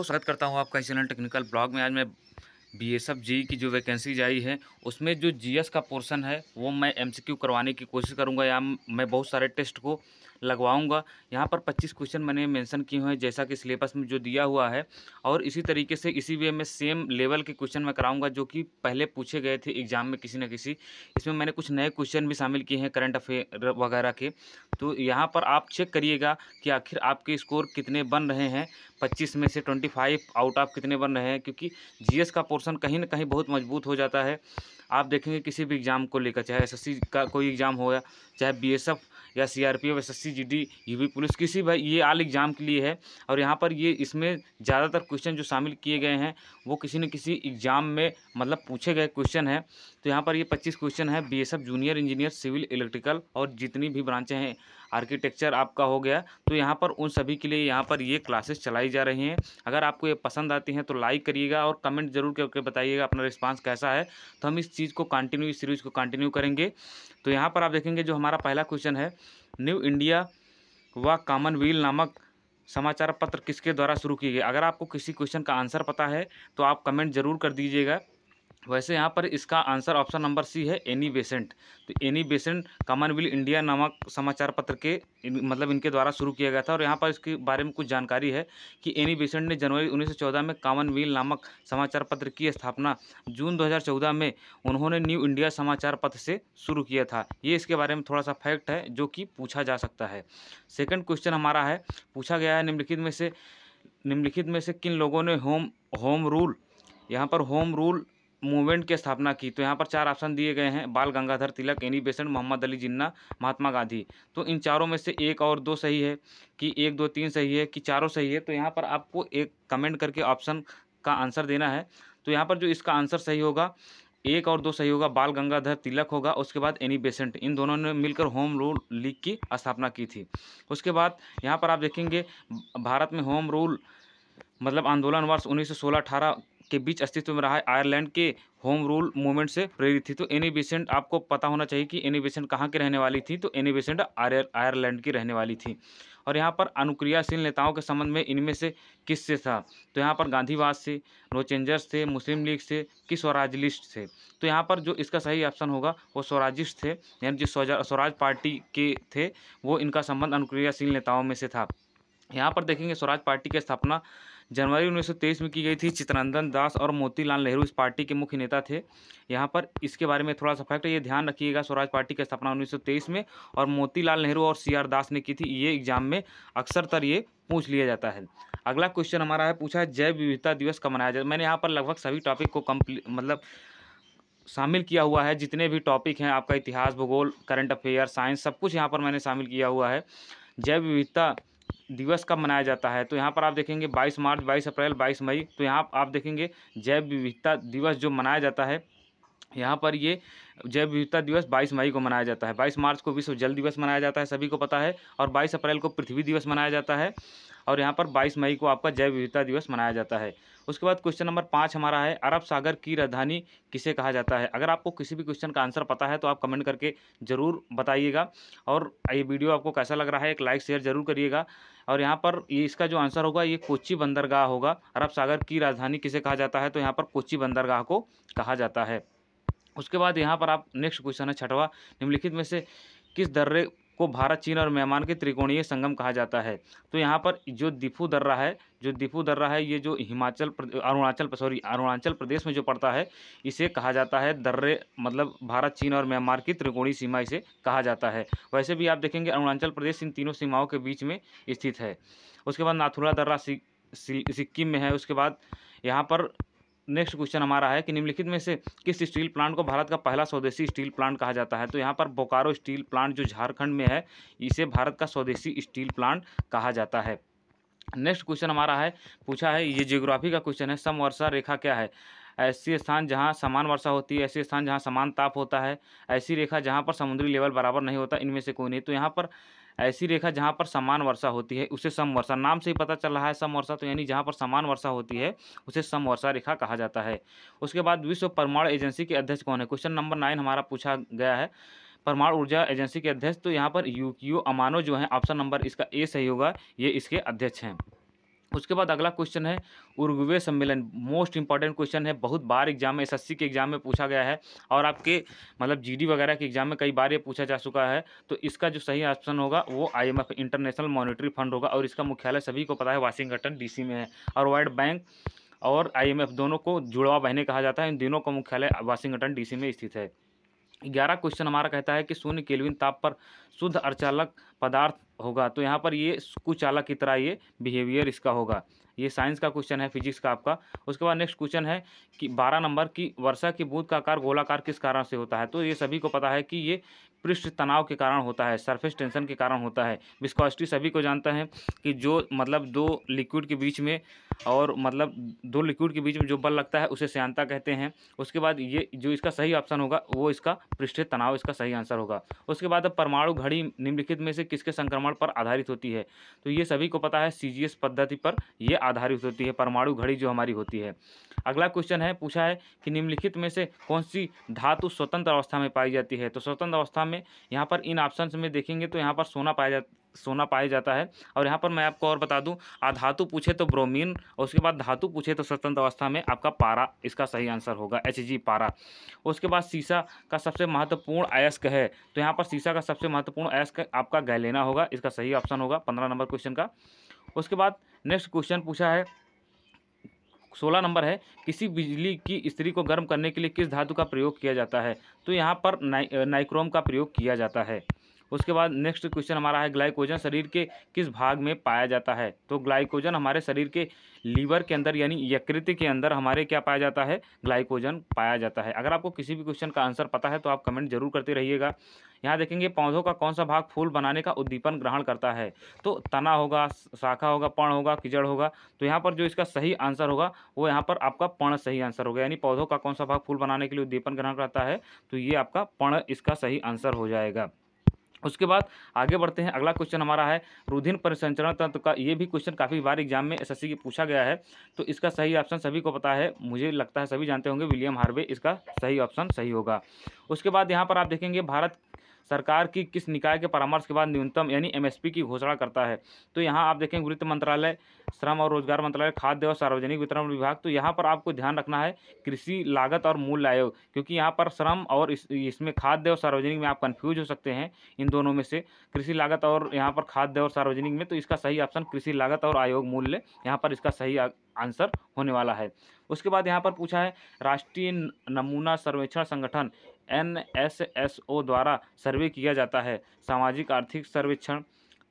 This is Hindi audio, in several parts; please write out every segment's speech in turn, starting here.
को स्वागत करता हूँ आपका चैनल टेक्निकल ब्लॉग में आज मैं बी एस एफ जी की जो वैकेंसी आई है उसमें जो जी एस का पोर्शन है वो मैं एम सी क्यू करवाने की कोशिश करूँगा या मैं बहुत सारे टेस्ट को लगवाऊंगा यहाँ पर 25 क्वेश्चन मैंने मेंशन किए हुए हैं जैसा कि सिलेबस में जो दिया हुआ है और इसी तरीके से इसी वे में सेम लेवल के क्वेश्चन मैं कराऊंगा जो कि पहले पूछे गए थे एग्जाम में किसी न किसी इसमें मैंने कुछ नए क्वेश्चन भी शामिल किए हैं करंट अफेयर वगैरह के तो यहाँ पर आप चेक करिएगा कि आखिर आपके स्कोर कितने बन रहे हैं पच्चीस में से ट्वेंटी आउट ऑफ कितने बन रहे हैं क्योंकि जी का पोर्सन कहीं ना कहीं बहुत मजबूत हो जाता है आप देखेंगे किसी भी एग्ज़ाम को लेकर चाहे एस का कोई एग्ज़ाम हो या चाहे बी या CRPF SSC GD UP police किसी भी ये आल एग्ज़ाम के लिए है और यहाँ पर ये इसमें ज़्यादातर क्वेश्चन जो शामिल किए गए हैं वो किसी न किसी एग्ज़ाम में मतलब पूछे गए क्वेश्चन हैं तो यहाँ पर ये पच्चीस क्वेश्चन है B junior engineer civil electrical और जितनी भी ब्रांचें हैं आर्किटेक्चर आपका हो गया तो यहाँ पर उन सभी के लिए यहाँ पर ये क्लासेस चलाई जा रही हैं अगर आपको ये पसंद आती हैं तो लाइक करिएगा और कमेंट जरूर करके बताइएगा अपना रिस्पांस कैसा है तो हम इस चीज़ को कंटिन्यू इस सीरीज़ को कंटिन्यू करेंगे तो यहाँ पर आप देखेंगे जो हमारा पहला क्वेश्चन है न्यू इंडिया व कॉमनवेल नामक समाचार पत्र किसके द्वारा शुरू किए गए अगर आपको किसी क्वेश्चन का आंसर पता है तो आप कमेंट जरूर कर दीजिएगा वैसे यहाँ पर इसका आंसर ऑप्शन नंबर सी है एनी बेसेंट तो एनी बेसेंट कॉमनविल इंडिया नामक समाचार पत्र के इन, मतलब इनके द्वारा शुरू किया गया था और यहाँ पर इसके बारे में कुछ जानकारी है कि एनी बेसेंट ने जनवरी 1914 में कॉमनविल नामक समाचार पत्र की स्थापना जून 2014 में उन्होंने न्यू इंडिया समाचार पत्र से शुरू किया था ये इसके बारे में थोड़ा सा फैक्ट है जो कि पूछा जा सकता है सेकेंड क्वेश्चन हमारा है पूछा गया है निम्नलिखित में से निम्नलिखित में से किन लोगों ने होम होम रूल यहाँ पर होम रूल मूवमेंट की स्थापना की तो यहाँ पर चार ऑप्शन दिए गए हैं बाल गंगाधर तिलक एनी बेसेंट मोहम्मद अली जिन्ना महात्मा गांधी तो इन चारों में से एक और दो सही है कि एक दो तीन सही है कि चारों सही है तो यहाँ पर आपको एक कमेंट करके ऑप्शन का आंसर देना है तो यहाँ पर जो इसका आंसर सही होगा एक और दो सही होगा बाल गंगाधर तिलक होगा उसके बाद एनी बेसेंट इन दोनों ने मिलकर होम रूल लीग की स्थापना की थी उसके बाद यहाँ पर आप देखेंगे भारत में होम रूल मतलब आंदोलन वर्ष उन्नीस सौ सोलह अठारह के बीच अस्तित्व में रहा है आयरलैंड के होम रूल मूवमेंट से प्रेरित थी तो एनी बेसेंट आपको पता होना चाहिए कि एनी बेसेंट कहाँ की रहने वाली थी तो एनी बेसेंट आयरलैंड की रहने वाली थी और यहाँ पर अनुक्रियाशील नेताओं के संबंध में इनमें से किस से था तो यहाँ पर गांधीवाद से नो चेंजर्स थे मुस्लिम लीग से कि स्वराजलिस्ट थे तो यहाँ पर जो इसका सही ऑप्शन होगा वो स्वराजिस्ट थे यानी जो स्वराज पार्टी के थे वो इनका संबंध अनुक्रियाशील नेताओं में से था यहाँ पर देखेंगे स्वराज पार्टी की स्थापना जनवरी 1923 में की गई थी चित्रनंदन दास और मोतीलाल नेहरू इस पार्टी के मुख्य नेता थे यहाँ पर इसके बारे में थोड़ा सा फैक्ट ये ध्यान रखिएगा स्वराज पार्टी की स्थापना 1923 में और मोतीलाल नेहरू और सी आर दास ने की थी ये एग्जाम में अक्सर तर ये पूछ लिया जाता है अगला क्वेश्चन हमारा है पूछा है जैव विविधता दिवस कब मनाया जाता है मैंने यहाँ पर लगभग सभी टॉपिक को कम्प्ली मतलब शामिल किया हुआ है जितने भी टॉपिक हैं आपका इतिहास भूगोल करंट अफेयर साइंस सब कुछ यहाँ पर मैंने शामिल किया हुआ है जैव विविधता दिवस कब मनाया जाता है तो यहाँ पर आप देखेंगे 22 मार्च 22 अप्रैल 22 मई तो यहाँ आप देखेंगे जैव विविधता दिवस जो मनाया जाता है यहाँ पर ये जैव विविधता दिवस 22 मई को मनाया जाता है 22 मार्च को विश्व जल दिवस मनाया जाता है सभी को पता है और 22 अप्रैल को पृथ्वी दिवस मनाया जाता है और यहाँ पर बाईस मई को आपका जैव विविधता दिवस मनाया जाता है उसके बाद क्वेश्चन नंबर पाँच हमारा है अरब सागर की राजधानी किसे कहा जाता है अगर आपको किसी भी क्वेश्चन का आंसर पता है तो आप कमेंट करके ज़रूर बताइएगा और ये वीडियो आपको कैसा लग रहा है एक लाइक शेयर ज़रूर करिएगा और यहाँ पर ये इसका जो आंसर होगा ये कोची बंदरगाह होगा अरब सागर की राजधानी किसे कहा जाता है तो यहाँ पर कोची बंदरगाह को कहा जाता है उसके बाद यहाँ पर आप नेक्स्ट क्वेश्चन है छठवा निम्नलिखित में से किस दर्रे को भारत चीन और मेहमान के त्रिकोणीय संगम कहा जाता है तो यहाँ पर जो दिफू दर्रा है जो दिफू दर्रा है ये जो हिमाचल अरुणाचल सॉरी अरुणाचल प्रदेश में जो पड़ता है इसे कहा जाता है दर्रे मतलब भारत चीन और म्यांमार की त्रिकोणीय सीमा इसे कहा जाता है वैसे भी आप देखेंगे अरुणाचल प्रदेश इन तीनों सीमाओं के बीच में स्थित है उसके बाद नाथुला दर्रा सिक्किम में है उसके बाद यहाँ पर नेक्स्ट क्वेश्चन हमारा है कि निम्नलिखित में से किस स्टील प्लांट को भारत का पहला स्वदेशी स्टील प्लांट कहा जाता है तो यहाँ पर बोकारो स्टील प्लांट जो झारखंड में है इसे भारत का स्वदेशी स्टील प्लांट कहा जाता है नेक्स्ट क्वेश्चन हमारा है पूछा है ये जियोग्राफी का क्वेश्चन है समवर्षा रेखा क्या है ऐसे स्थान जहाँ समान वर्षा होती है ऐसे स्थान जहाँ समान ताप होता है ऐसी रेखा जहाँ पर समुद्री लेवल बराबर नहीं होता इनमें से कोई नहीं तो यहाँ पर ऐसी रेखा जहाँ पर समान वर्षा होती है उसे समवर्षा नाम से ही पता चल रहा है समवर्षा तो यानी जहाँ पर समान वर्षा होती है उसे समवर्षा रेखा कहा जाता है उसके बाद विश्व परमाणु एजेंसी के अध्यक्ष कौन है क्वेश्चन नंबर नाइन हमारा पूछा गया है परमाणु ऊर्जा एजेंसी के अध्यक्ष तो यहाँ पर यूकियो अमानो जो है ऑप्शन नंबर इसका ए सही होगा ये इसके अध्यक्ष हैं उसके बाद अगला क्वेश्चन है उर्गवे सम्मेलन मोस्ट इंपॉर्टेंट क्वेश्चन है बहुत बार एग्जाम में एसएससी के एग्जाम में पूछा गया है और आपके मतलब जीडी वगैरह के एग्जाम में कई बार ये पूछा जा चुका है तो इसका जो सही ऑप्शन होगा वो आईएमएफ इंटरनेशनल मॉनिटरी फंड होगा और इसका मुख्यालय सभी को पता है वाशिंगटन डी में है और वर्ल्ड बैंक और आई दोनों को जुड़वा बहने कहा जाता है इन दोनों का मुख्यालय वाशिंगटन डी में स्थित है ग्यारह क्वेश्चन हमारा कहता है कि शून्य केलविन ताप पर शुद्ध अर्चालक पदार्थ होगा तो यहाँ पर ये कुचालक की तरह ये बिहेवियर इसका होगा ये साइंस का क्वेश्चन है फिजिक्स का आपका उसके बाद नेक्स्ट क्वेश्चन है कि बारह नंबर की वर्षा की बूंद का आकार गोलाकार किस कारण से होता है तो ये सभी को पता है कि ये पृष्ठ तनाव के कारण होता है सरफेस टेंशन के कारण होता है विस्कॉसिटी सभी को जानता है कि जो मतलब दो लिक्विड के बीच में और मतलब दो लिक्विड के बीच में जो बल लगता है उसे श्यांता कहते हैं उसके बाद ये जो इसका सही ऑप्शन होगा वो इसका पृष्ठ तनाव इसका सही आंसर होगा उसके बाद परमाणु घड़ी निम्नलिखित में से किसके संक्रमण पर आधारित होती है तो ये सभी को पता है सी पद्धति पर यह आधारित होती है परमाणु घड़ी जो हमारी होती है अगला क्वेश्चन है पूछा है कि निम्नलिखित में से कौन सी धातु स्वतंत्र अवस्था में पाई जाती है तो स्वतंत्र अवस्था में यहाँ पर इन ऑप्शन में देखेंगे तो यहाँ पर सोना पाया जा सोना पाया जाता है और यहाँ पर मैं आपको और बता दूँ आधातु पूछे तो ब्रोमीन और उसके बाद धातु पूछे तो स्वतंत्र अवस्था में आपका पारा इसका सही आंसर होगा एच जी पारा उसके बाद शीशा का सबसे महत्वपूर्ण अयस्क है तो यहाँ पर शीशा का सबसे महत्वपूर्ण अयस्क आपका गैलेना होगा इसका सही ऑप्शन होगा पंद्रह नंबर क्वेश्चन का उसके बाद नेक्स्ट क्वेश्चन पूछा है सोलह नंबर है किसी बिजली की स्त्री को गर्म करने के लिए किस धातु का प्रयोग किया जाता है तो यहाँ पर नाइक्रोम का प्रयोग किया जाता है उसके बाद नेक्स्ट क्वेश्चन हमारा है ग्लाइकोजन शरीर के किस भाग में पाया जाता है तो ग्लाइकोजन हमारे शरीर के लीवर के अंदर यानी यकृत के अंदर हमारे क्या पाया जाता है ग्लाइकोजन पाया जाता है अगर आपको किसी भी क्वेश्चन का आंसर पता है तो आप कमेंट जरूर करते रहिएगा यहाँ देखेंगे पौधों का कौन सा भाग फूल बनाने का उद्दीपन ग्रहण करता है तो तना होगा शाखा होगा पण होगा किजड़ होगा तो यहाँ पर जो इसका सही आंसर होगा वो यहाँ पर आपका पण सही आंसर होगा यानी पौधों का कौन सा भाग फूल बनाने के लिए उद्दीपन ग्रहण करता है तो ये आपका पण इसका सही आंसर हो जाएगा उसके बाद आगे बढ़ते हैं अगला क्वेश्चन हमारा है रुधिन परिसंचरण तंत्र का ये भी क्वेश्चन काफ़ी बार एग्जाम में एसएससी के पूछा गया है तो इसका सही ऑप्शन सभी को पता है मुझे लगता है सभी जानते होंगे विलियम हार्वे इसका सही ऑप्शन सही होगा उसके बाद यहाँ पर आप देखेंगे भारत सरकार की किस निकाय के परामर्श के बाद न्यूनतम यानी एमएसपी की घोषणा करता है तो यहाँ आप देखें वित्त मंत्रालय श्रम और रोजगार मंत्रालय खाद्य और सार्वजनिक वितरण विभाग तो यहाँ पर आपको ध्यान रखना है कृषि लागत और मूल्य आयोग क्योंकि यहाँ पर श्रम और इस इसमें खाद्य और सार्वजनिक में आप कन्फ्यूज हो सकते हैं इन दोनों में से कृषि लागत और यहाँ पर खाद्य और सार्वजनिक में तो इसका सही ऑप्शन कृषि लागत और आयोग मूल्य यहाँ पर इसका सही आंसर होने वाला है उसके बाद यहाँ पर पूछा है राष्ट्रीय नमूना सर्वेक्षण संगठन एन द्वारा सर्वे किया जाता है सामाजिक आर्थिक सर्वेक्षण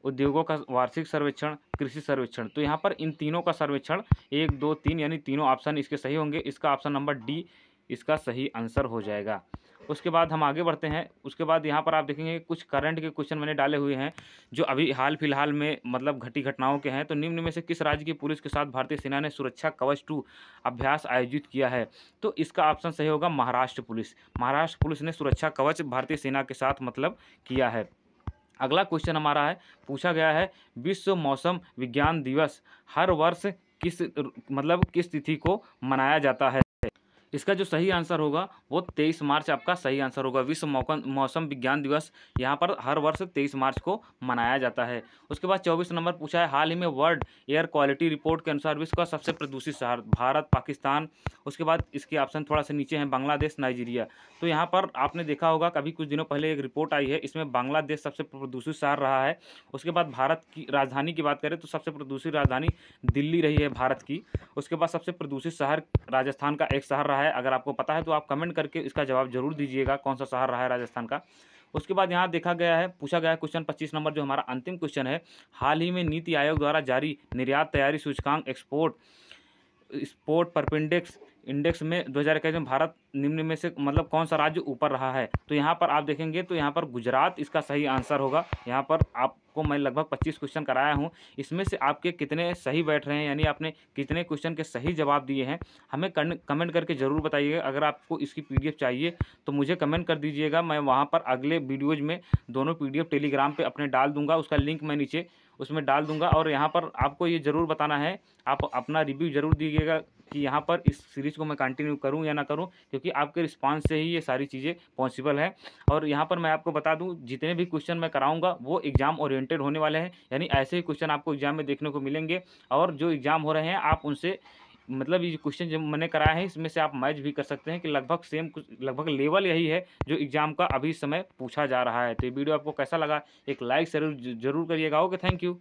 उद्योगों का वार्षिक सर्वेक्षण कृषि सर्वेक्षण तो यहाँ पर इन तीनों का सर्वेक्षण एक दो तीन यानी तीनों ऑप्शन इसके सही होंगे इसका ऑप्शन नंबर डी इसका सही आंसर हो जाएगा उसके बाद हम आगे बढ़ते हैं उसके बाद यहाँ पर आप देखेंगे कुछ करंट के क्वेश्चन मैंने डाले हुए हैं जो अभी हाल फिलहाल में मतलब घटी घटनाओं के हैं तो निम्न में से किस राज्य की पुलिस के साथ भारतीय सेना ने सुरक्षा कवच टू अभ्यास आयोजित किया है तो इसका ऑप्शन सही होगा महाराष्ट्र पुलिस महाराष्ट्र पुलिस ने सुरक्षा कवच भारतीय सेना के साथ मतलब किया है अगला क्वेश्चन हमारा है पूछा गया है विश्व मौसम विज्ञान दिवस हर वर्ष किस मतलब किस तिथि को मनाया जाता है इसका जो सही आंसर होगा वो तेईस मार्च आपका सही आंसर होगा विश्व मौसम विज्ञान दिवस यहाँ पर हर वर्ष तेईस मार्च को मनाया जाता है उसके बाद चौबीस नंबर पूछा है हाल ही में वर्ल्ड एयर क्वालिटी रिपोर्ट के अनुसार विश्व का सबसे प्रदूषित शहर भारत पाकिस्तान उसके बाद इसके ऑप्शन थोड़ा सा नीचे हैं बांग्लादेश नाइजीरिया तो यहाँ पर आपने देखा होगा कभी कुछ दिनों पहले एक रिपोर्ट आई है इसमें बांग्लादेश सबसे प्रदूषित शहर रहा है उसके बाद भारत की राजधानी की बात करें तो सबसे प्रदूषित राजधानी दिल्ली रही है भारत की उसके बाद सबसे प्रदूषित शहर राजस्थान का एक शहर रहा है अगर आपको पता है तो आप कमेंट करके इसका जवाब जरूर दीजिएगा कौन सा शहर रहा है राजस्थान का उसके बाद यहाँ देखा गया है पूछा गया है क्वेश्चन पच्चीस नंबर जो हमारा अंतिम क्वेश्चन है हाल ही में नीति आयोग द्वारा जारी निर्यात तैयारी सूचकांक एक्सपोर्ट स्पोर्ट परपेंडेक्स इंडेक्स में दो में भारत निम्न में से मतलब कौन सा राज्य ऊपर रहा है तो यहाँ पर आप देखेंगे तो यहाँ पर गुजरात इसका सही आंसर होगा यहाँ पर आपको मैं लगभग 25 क्वेश्चन कराया हूँ इसमें से आपके कितने सही बैठ रहे हैं यानी आपने कितने क्वेश्चन के सही जवाब दिए हैं हमें कमेंट करके ज़रूर बताइएगा अगर आपको इसकी पी चाहिए तो मुझे कमेंट कर दीजिएगा मैं वहाँ पर अगले वीडियोज़ में दोनों पी टेलीग्राम पर अपने डाल दूँगा उसका लिंक मैं नीचे उसमें डाल दूंगा और यहाँ पर आपको ये ज़रूर बताना है आप अपना रिव्यू ज़रूर दीजिएगा कि यहाँ पर इस सीरीज़ को मैं कंटिन्यू करूँ या ना करूँ क्योंकि आपके रिस्पॉन्स से ही ये सारी चीज़ें पॉसिबल है और यहाँ पर मैं आपको बता दूँ जितने भी क्वेश्चन मैं कराऊँगा वो एग्ज़ाम ओरिएंटेड होने वाले हैं यानी ऐसे ही क्वेश्चन आपको एग्ज़ाम में देखने को मिलेंगे और जो एग्ज़ाम हो रहे हैं आप उनसे मतलब ये क्वेश्चन जो मैंने कराया है इसमें से आप मैच भी कर सकते हैं कि लगभग सेम कुछ लगभग लेवल यही है जो एग्ज़ाम का अभी समय पूछा जा रहा है तो ये वीडियो आपको कैसा लगा एक लाइक जरूर जरूर करिएगा ओके थैंक यू